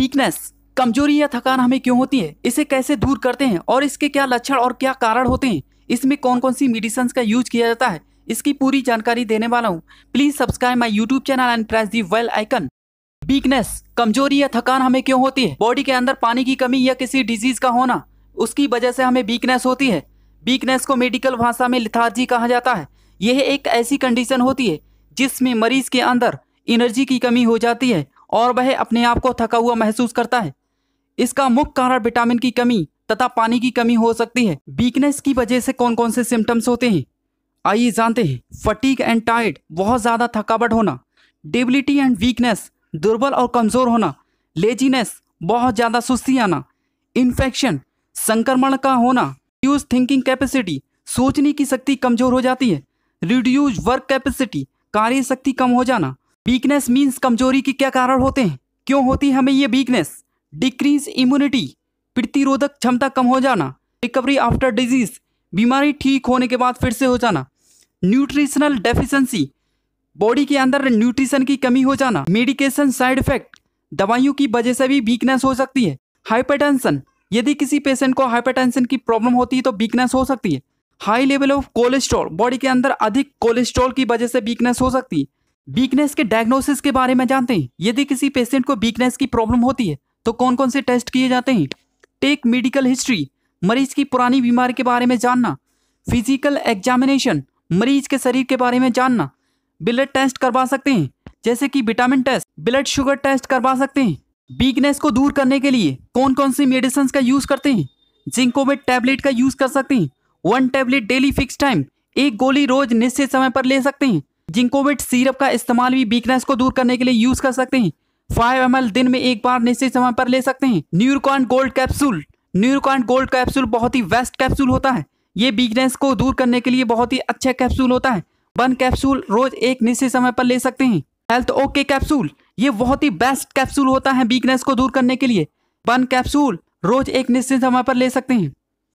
weakness कमजोरी या थकान हमें क्यों होती है इसे कैसे दूर करते हैं और इसके क्या लक्षण और क्या कारण होते हैं इसमें कौन कौन सी मेडिसन का यूज किया जाता है इसकी पूरी जानकारी देने वाला हूँ please subscribe my YouTube channel and press the bell icon weakness कमजोरी या थकान हमें क्यों होती है बॉडी के अंदर पानी की कमी या किसी डिजीज का होना उसकी वजह से हमें वीकनेस होती है वीकनेस को मेडिकल भाषा में लिथार्जी कहा जाता है यह एक ऐसी कंडीशन होती है जिसमें मरीज के अंदर एनर्जी की कमी हो जाती है और वह अपने आप को थका हुआ महसूस करता है इसका मुख्य कारण विटामिन की कमी तथा पानी की कमी हो सकती है वीकनेस की वजह से कौन कौन से सिम्टम्स होते हैं आइए जानते हैं फटीक एंड टाइट बहुत ज़्यादा थकावट होना डेबिलिटी एंड वीकनेस दुर्बल और कमज़ोर होना लेजीनेस बहुत ज़्यादा सुस्ती आना इन्फेक्शन संक्रमण का होना यूज थिंकिंग कैपेसिटी सोचने की शक्ति कमज़ोर हो जाती है रिड्यूज वर्क कैपेसिटी कार्य शक्ति कम हो जाना वीकनेस मीन्स कमजोरी के क्या कारण होते हैं क्यों होती है हमें ये वीकनेस डिक्रीज इम्यूनिटी प्रतिरोधक क्षमता कम हो जाना रिकवरी आफ्टर डिजीज बीमारी ठीक होने के बाद फिर से हो जाना न्यूट्रिशनल डेफिशिएंसी बॉडी के अंदर न्यूट्रिशन की कमी हो जाना मेडिकेशन साइड इफेक्ट दवाइयों की वजह से भी वीकनेस हो सकती है हाइपरटेंशन यदि किसी पेशेंट को हाइपरटेंशन की प्रॉब्लम होती है तो वीकनेस हो सकती है high level of cholesterol body के अंदर अधिक कोलेस्ट्रॉल की वजह से वीकनेस हो सकती है वीकनेस के डायग्नोसिस के बारे में जानते हैं यदि किसी पेशेंट को वीकनेस की प्रॉब्लम होती है तो कौन कौन से टेस्ट किए जाते हैं टेक मेडिकल हिस्ट्री मरीज की पुरानी बीमारी के बारे में जानना फिजिकल एग्जामिनेशन मरीज के शरीर के बारे में जानना ब्लड टेस्ट करवा सकते हैं जैसे कि vitamin test blood sugar test करवा सकते हैं वीकनेस को दूर करने के लिए कौन कौन सी मेडिसन का यूज़ करते हैं जिंकोमेट टैबलेट का यूज़ कर सकते हैं one tablet daily fix time एक गोली रोज निश्चित समय पर ले सकते हैं जिंकोविट सीरप का इस्तेमाल भी वीकनेस को दूर करने के लिए यूज कर सकते हैं फाइव एम दिन में एक बार निश्चित समय पर ले सकते हैं Neurocon gold capsule Neurocon gold capsule बहुत ही बेस्ट कैप्सूल होता है ये वीकनेस को दूर करने के लिए बहुत ही अच्छा कैप्सूल होता है वन कैप्सूल रोज एक निश्चित समय पर ले सकते हैं हेल्थ ओके कैप्सूल ये बहुत ही बेस्ट कैप्सूल होता है वीकनेस को दूर करने के लिए वन कैप्सूल रोज एक निश्चित समय पर ले सकते हैं